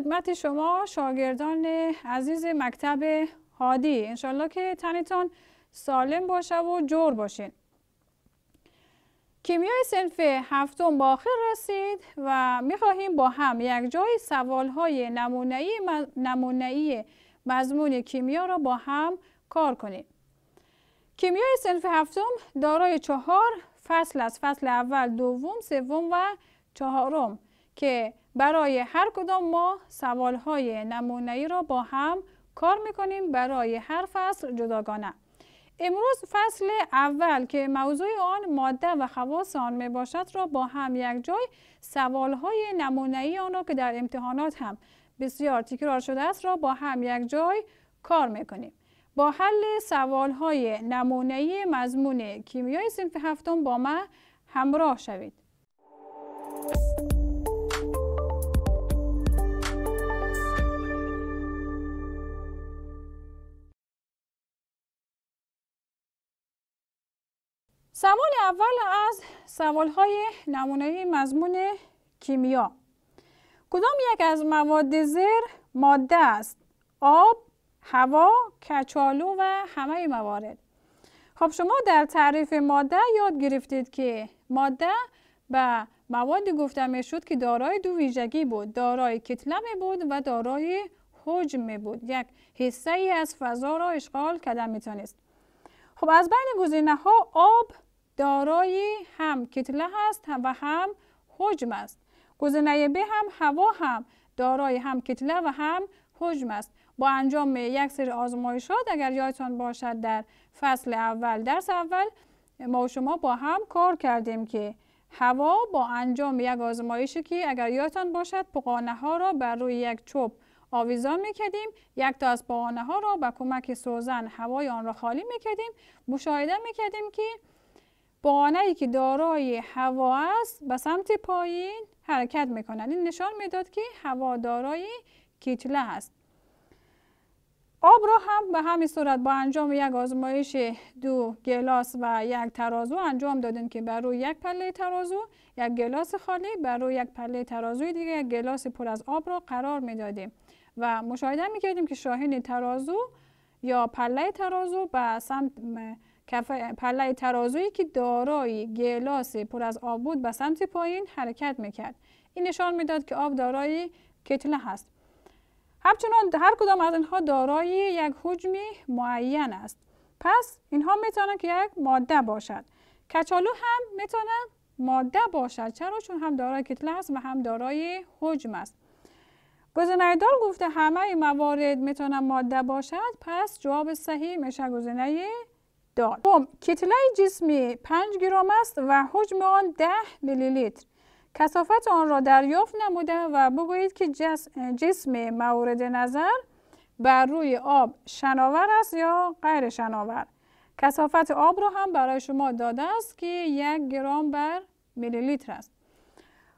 خدمت شما شاگردان عزیز مکتب هادی انشالله که تنتان سالم باشه و جور باشین کیمیای سنف هفتم با آخر رسید و میخواهیم با هم یک جای سوال های نمونهی مضمون کیمیا را با هم کار کنیم کیمیای سنف هفتم دارای چهار فصل است فصل اول دوم سوم و چهارم که برای هر کدام ما سوالهای نمونهی را با هم کار میکنیم برای هر فصل جداگانه امروز فصل اول که موضوع آن ماده و خواص آن می باشد را با هم یک جای سوالهای نمونهی آن را که در امتحانات هم بسیار تکرار شده است را با هم یک جای کار میکنیم با حل سوالهای نمونهی مضمون کیمیای سنف هفتم با ما همراه شوید سوال اول از سوالهای نمونه مضمون کیمیا کدام یک از مواد زیر ماده است؟ آب، هوا، کچالو و همه موارد خب شما در تعریف ماده یاد گرفتید که ماده به مواد گفته می شد که دارای دو ویژگی بود دارای کتله می بود و دارای حجم می بود یک حصه ای از فضا را اشغال کرده می خب از بین گزینه ها آب دارای هم کتله هست و هم حجم است گزینه ب هم هوا هم دارای هم کتله و هم حجم است با انجام یک سری آزمایشات اگر یادتان باشد در فصل اول درس اول ما و شما با هم کار کردیم که هوا با انجام یک آزمایشی که اگر یادتان باشد پقانه ها را بر روی یک چوب آویزان میکردیم یک تا از پقانه ها را به کمک سوزن هوای آن را خالی میکردیم مشاهده میکردیم که بانه که دارای هوا است به سمت پایین حرکت میکنند این نشان میداد که هوا دارای کتله است آب را هم به همین صورت با انجام یک آزمایش دو گلاس و یک ترازو انجام دادیم که بر روی یک پله ترازو یک گلاس خالی بر روی یک پله ترازوی دیگه یک گلاس پر از آب را قرار میدادیم و مشاهده میکردیم که شاهین ترازو یا پله ترازو به سمت پله ترازویی که دارای گلاس پر از آب بود به سمت پایین حرکت میکرد این نشان میداد که آب دارای کتله هست همچنان هر کدام از اینها دارای یک حجم معین است پس اینها میتونه که یک ماده باشد کچالو هم میتونه ماده باشد چرا چون هم دارای کتله است و هم دارای حجم است گزینه دال گفته همه موارد میتونه ماده باشد پس جواب صحیح میشه گزینه کتله خب جسمی 5 گرم است و حجم آن 10 میلی لیتر کسافت آن را دریافت نموده و بگویید که جسم مورد نظر بر روی آب شناور است یا غیر شناور کسافت آب را هم برای شما داده است که یک گرام بر میلی لیتر است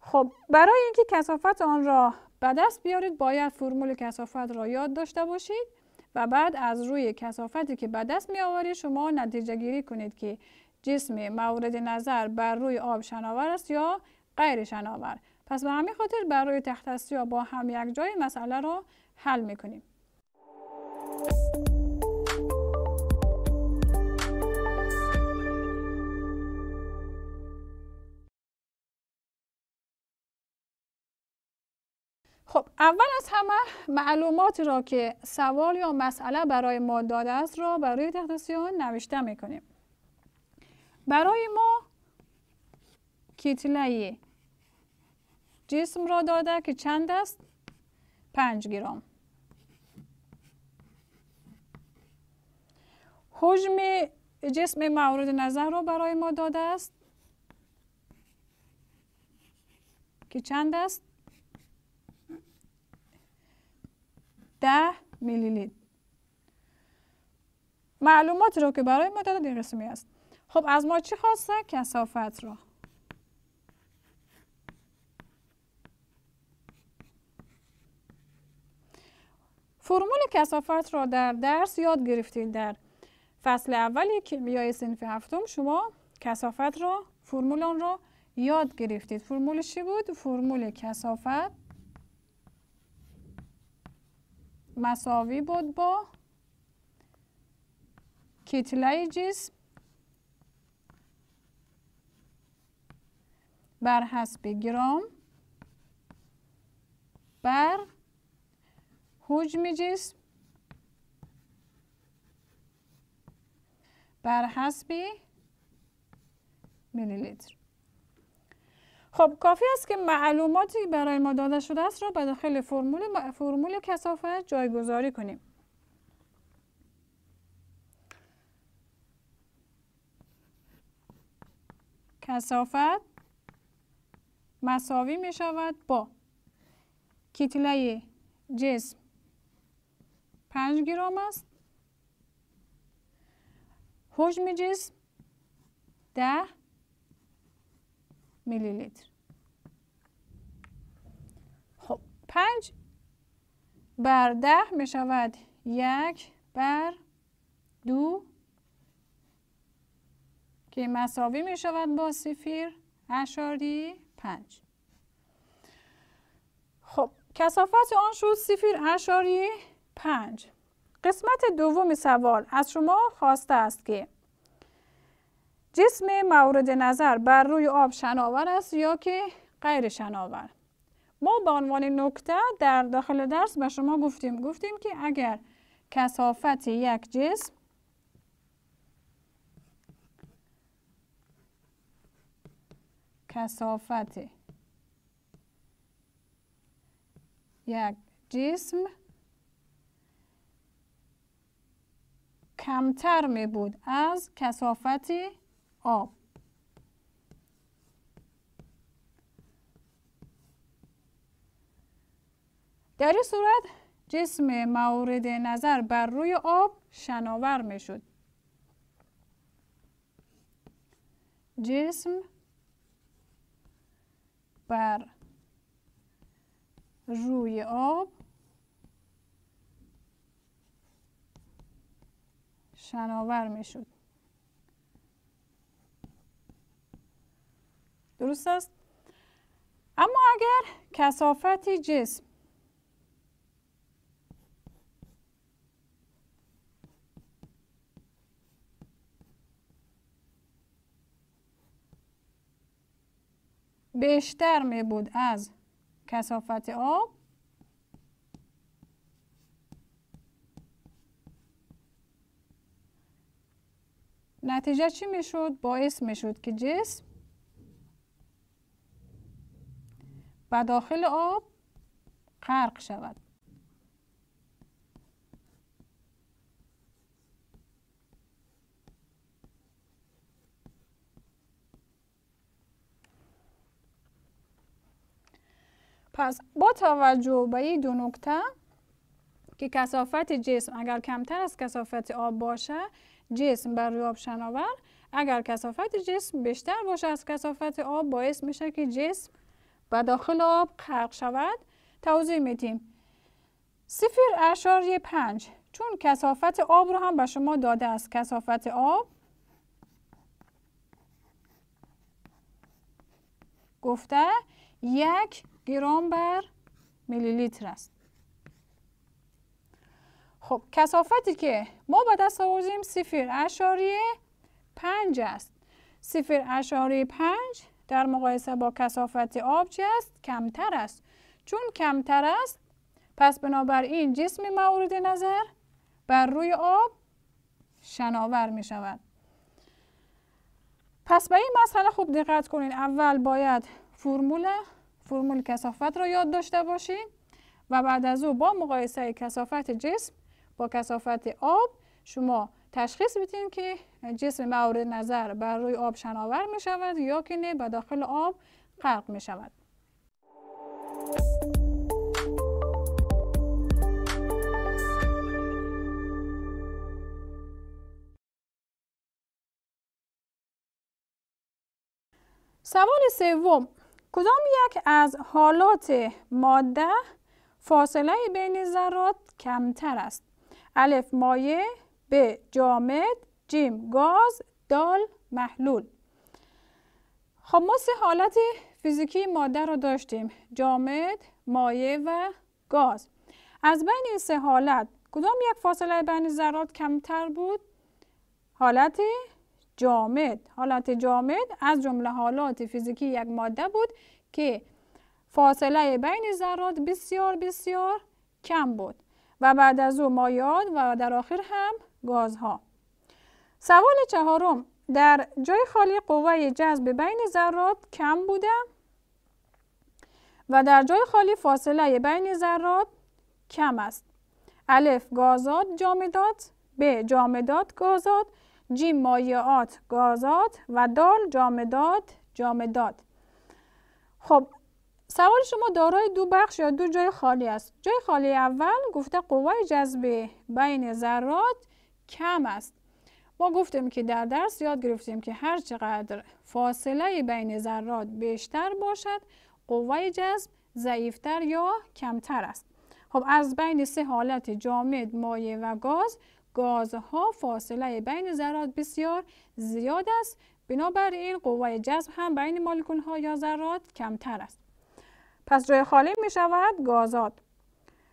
خب برای اینکه کسافت آن را به دست بیارید باید فرمول کسافت را یاد داشته باشید و بعد از روی کسافتی که به دست می آوری شما نتیجه گیری کنید که جسم مورد نظر بر روی آب شناور است یا غیر شناور پس به همین خاطر بر روی تخت یا با هم یک جای مسئله را حل می کنیم. خب اول از همه معلوماتی را که سوال یا مسئله برای ما داده است را برای تختصیان نوشته میکنیم برای ما کتله جسم را داده که چند است؟ پنج گرام حجم جسم مورد نظر را برای ما داده است که چند است؟ میلی لیتر معلوماتی رو که برای داده این قسمی است خب از ما چی خواسته کسافت را فرمول کسافت را در درس یاد گرفتید در فصل اول کیمیای سنف هفتم شما کسافت را فرمول آن را یاد گرفتید فرمول چی بود فرمول کسافت مساوی بود با کتله جسم بر حسب گرام بر حجم جسم بر حسب لیتر خب کافی است که معلوماتی برای ما داده شده است را به داخل فرمول, فرمول کثافت جایگذاری کنیم. کسافت مساوی می شود با کتله جسم 5 گرم است حجم جسم 10 میلی لیتر خب پنج بر ده می شود یک بر دو که مساوی می شود با سفیر اشاری پنج خب کسافت آن شد سفیر اشاری پنج قسمت دوم سوال از شما خواسته است که جسم مورد نظر بر روی آب شناور است یا که غیر شناور ما به عنوان نکته در داخل درس به شما گفتیم گفتیم که اگر کسافت یک جسم کسافت یک جسم کمتر می بود از کسافت آب در این صورت جسم مورد نظر بر روی آب شناور می شد. جسم بر روی آب شناور می شد. درست است اما اگر کسافت جسم بیشتر می بود از کسافت آب نتیجه چی میشد؟ باعث شود که جسم داخل آب غرق شود پس با توجه به این دو نکته که کسافت جسم اگر کمتر از کسافت آب باشه جسم بر روی آب شناور اگر کسافت جسم بیشتر باشه از کسافت آب باعث میشه که جسم و داخل آب خرق شود توضیح میدیم 0.5 اشار پنج چون کسافت آب رو هم به شما داده است کسافت آب گفته یک گرام بر میلی لیتر است خب کسافتی که ما به دست آوردیم صفر اشاری پنج است سفیر اشاری پنج در مقایسه با کسافت آب چی است؟ کمتر است. چون کمتر است پس بنابراین جسم مورد نظر بر روی آب شناور می شود. پس به این مسئله خوب دقت کنین. اول باید فرمول فرمول کسافت را یاد داشته باشین و بعد از او با مقایسه کسافت جسم با کسافت آب شما تشخیص میدیم که جسم مورد نظر بر روی آب شناور می شود یا که نه به داخل آب غرق می شود. سوال سوم کدام یک از حالات ماده فاصله بین ذرات کمتر است الف مایه به جامد جیم گاز دال محلول خب ما سه حالت فیزیکی ماده رو داشتیم جامد مایع و گاز از بین این سه حالت کدام یک فاصله بین ذرات کمتر بود حالت جامد حالت جامد از جمله حالات فیزیکی یک ماده بود که فاصله بین ذرات بسیار بسیار کم بود و بعد از او مایع و در آخر هم گازها سوال چهارم در جای خالی قوه جذب بین ذرات کم بوده و در جای خالی فاصله بین ذرات کم است الف گازات جامدات ب جامدات گازات ج مایعات گازات و دال جامدات جامدات خب سوال شما دارای دو بخش یا دو جای خالی است جای خالی اول گفته قوای جذب بین ذرات کم است ما گفتیم که در درس یاد گرفتیم که هر چقدر فاصله بین ذرات بیشتر باشد قوه جذب ضعیفتر یا کمتر است خب از بین سه حالت جامد مایع و گاز گازها فاصله بین ذرات بسیار زیاد است بنابراین قوه جذب هم بین مالکون ها یا ذرات کمتر است پس جای خالی می شود گازات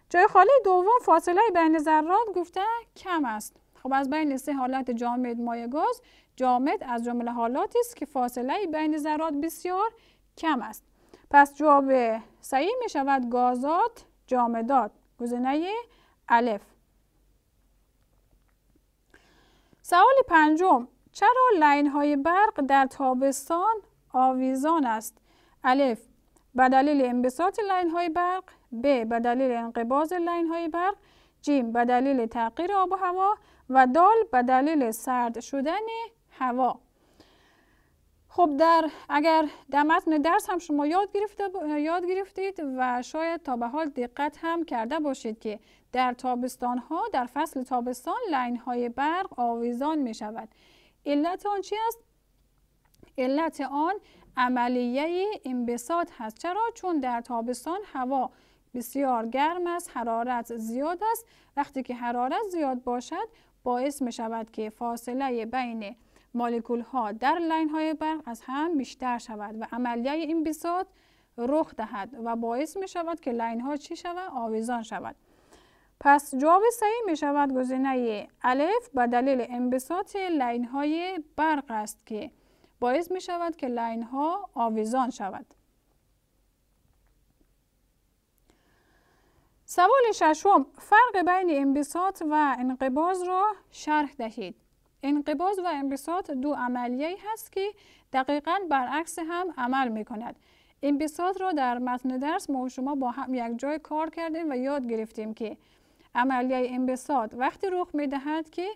جای خالی دوم فاصله بین ذرات گفته کم است خب از بین سه حالت جامد مایع گاز جامد از جمله حالاتی است که فاصله بین ذرات بسیار کم است پس جواب صحیح می شود گازات جامدات گزینه الف سوال پنجم چرا لین های برق در تابستان آویزان است الف به دلیل انبساط لین های برق ب به دلیل انقباض لین های برق جیم به دلیل تغییر آب و هوا و دال به دلیل سرد شدن هوا خب در اگر در متن درس هم شما یاد, گرفته یاد گرفتید و شاید تا به حال دقت هم کرده باشید که در تابستان ها در فصل تابستان لاین های برق آویزان می شود علت آن چی است علت آن عملیه انبساط هست چرا چون در تابستان هوا بسیار گرم است حرارت زیاد است وقتی که حرارت زیاد باشد باعث می شود که فاصله بین مالکول ها در لین های برق از هم بیشتر شود و عملیه این بساط رخ دهد و باعث می شود که لین ها چی شود آویزان شود پس جواب صحیح می شود گزینه الف به دلیل انبساط لین های برق است که باعث می شود که لین ها آویزان شود سوال ششم فرق بین انبساط و انقباض را شرح دهید انقباض و انبساط دو عملیه هست که دقیقا برعکس هم عمل می کند انبساط را در متن درس ما و شما با هم یک جای کار کردیم و یاد گرفتیم که عملیه انبساط وقتی رخ می دهد که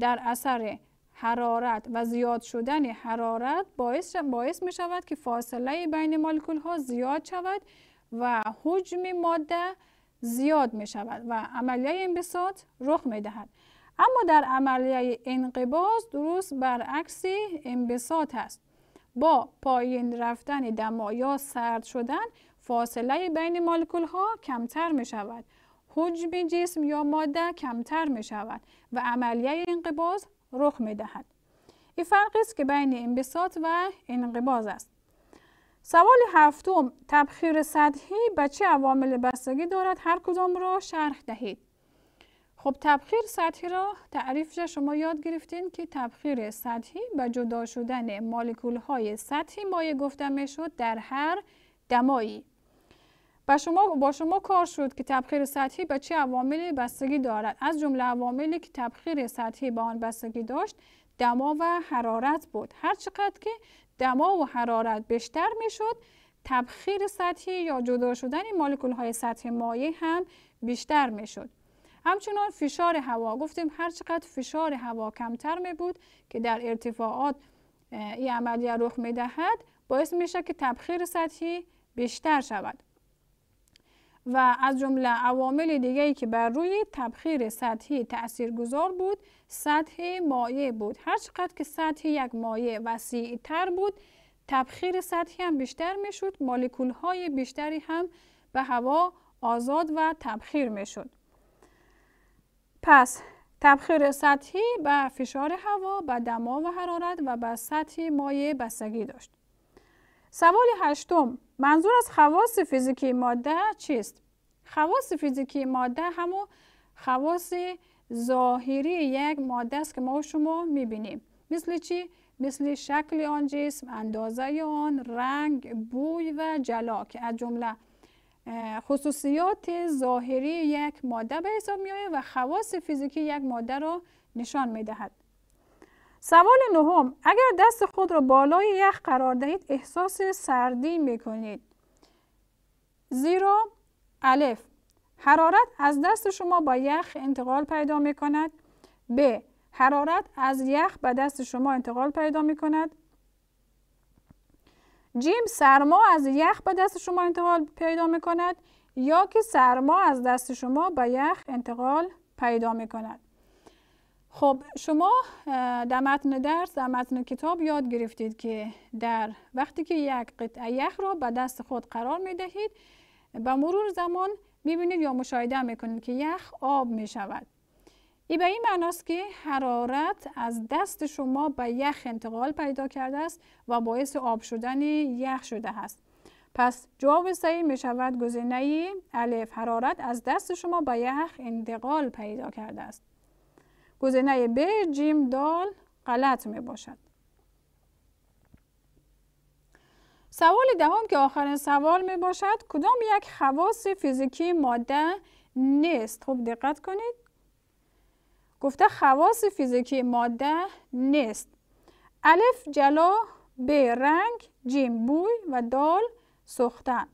در اثر حرارت و زیاد شدن حرارت باعث, باعث می شود که فاصله بین مالکول ها زیاد شود و حجم ماده زیاد می شود و عملیه انبساط رخ می دهد. اما در عملیه انقباز درست برعکسی انبساط است. با پایین رفتن دما یا سرد شدن فاصله بین مالکول ها کمتر می شود. حجم جسم یا ماده کمتر می شود و عملیه انقباز رخ می دهد. این فرقی است که بین انبساط و انقباز است. سوال هفتم تبخیر سطحی به چه عوامل بستگی دارد هر کدام را شرح دهید خب تبخیر سطحی را تعریف شما یاد گرفتین که تبخیر سطحی به جدا شدن مالکول های سطحی مایع گفته می شد در هر دمایی با شما با شما کار شد که تبخیر سطحی به چه عواملی بستگی دارد از جمله عواملی که تبخیر سطحی به آن بستگی داشت دما و حرارت بود هر چقدر که دما و حرارت بیشتر میشد تبخیر سطحی یا جدا شدن مولکول های سطح مایع هم بیشتر میشد همچنان فشار هوا گفتیم هر چقدر فشار هوا کمتر می بود که در ارتفاعات این عملیه رخ می دهد باعث میشه که تبخیر سطحی بیشتر شود و از جمله عوامل ای که بر روی تبخیر سطحی تأثیر گذار بود سطح مایع بود هر چقدر که سطح یک مایع وسیع تر بود تبخیر سطحی هم بیشتر میشد مالیکول های بیشتری هم به هوا آزاد و تبخیر می میشد پس تبخیر سطحی به فشار هوا به دما و حرارت و به سطح مایع بستگی داشت سوال هشتم منظور از خواص فیزیکی ماده چیست؟ خواص فیزیکی ماده همو خواص ظاهری یک ماده است که ما شما میبینیم مثل چی؟ مثل شکل آن جسم، اندازه آن، رنگ، بوی و جلا که از جمله خصوصیات ظاهری یک ماده به حساب میآید و خواص فیزیکی یک ماده را نشان میدهد سوال نهم اگر دست خود را بالای یخ قرار دهید احساس سردی کنید زیرا الف حرارت از دست شما با یخ انتقال پیدا می کند ب حرارت از یخ به دست شما انتقال پیدا می کند جیم سرما از یخ به دست شما انتقال پیدا می کند یا که سرما از دست شما به یخ انتقال پیدا می کند خب شما در متن درس در متن کتاب یاد گرفتید که در وقتی که یک قطعه یخ را به دست خود قرار می دهید به مرور زمان می بینید یا مشاهده می کنید که یخ آب می شود ای به این معناست که حرارت از دست شما به یخ انتقال پیدا کرده است و باعث آب شدن یخ شده است پس جواب صحیح می شود گزینه الف حرارت از دست شما به یخ انتقال پیدا کرده است گزینه ب جیم دال غلط می باشد. سوال دهم که آخرین سوال می باشد کدام یک خواص فیزیکی ماده نیست خوب دقت کنید گفته خواص فیزیکی ماده نیست الف جلا ب رنگ جیم بوی و دال سختن؟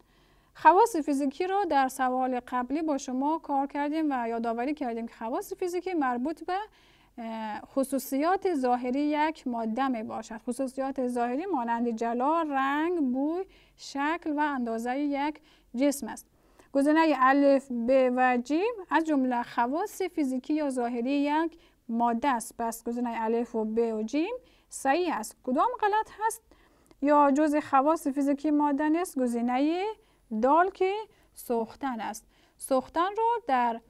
خواص فیزیکی را در سوال قبلی با شما کار کردیم و یادآوری کردیم که خواص فیزیکی مربوط به خصوصیات ظاهری یک ماده می باشد خصوصیات ظاهری مانند جلا، رنگ، بوی، شکل و اندازه یک جسم است گزینه الف، ب و جیم از جمله خواص فیزیکی یا ظاهری یک ماده است پس گزینه الف و ب و جیم صحیح است کدام غلط هست یا جز خواص فیزیکی ماده نیست گزینه دال که سوختن است سوختن رو در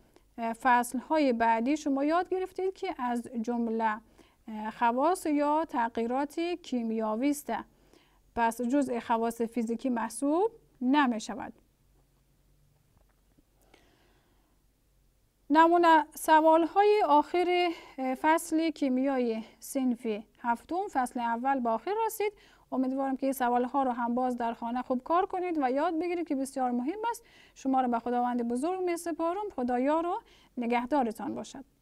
های بعدی شما یاد گرفتید که از جمله خواص یا تغییرات کیمیاوی است پس جزء خواص فیزیکی محسوب نمی شود نمونه سوال های آخر فصل کیمیای سنفی هفتم فصل اول به آخر رسید امیدوارم که این سوال ها رو هم باز در خانه خوب کار کنید و یاد بگیرید که بسیار مهم است شما را به خداوند بزرگ می سپارم خدایا رو نگهدارتان باشد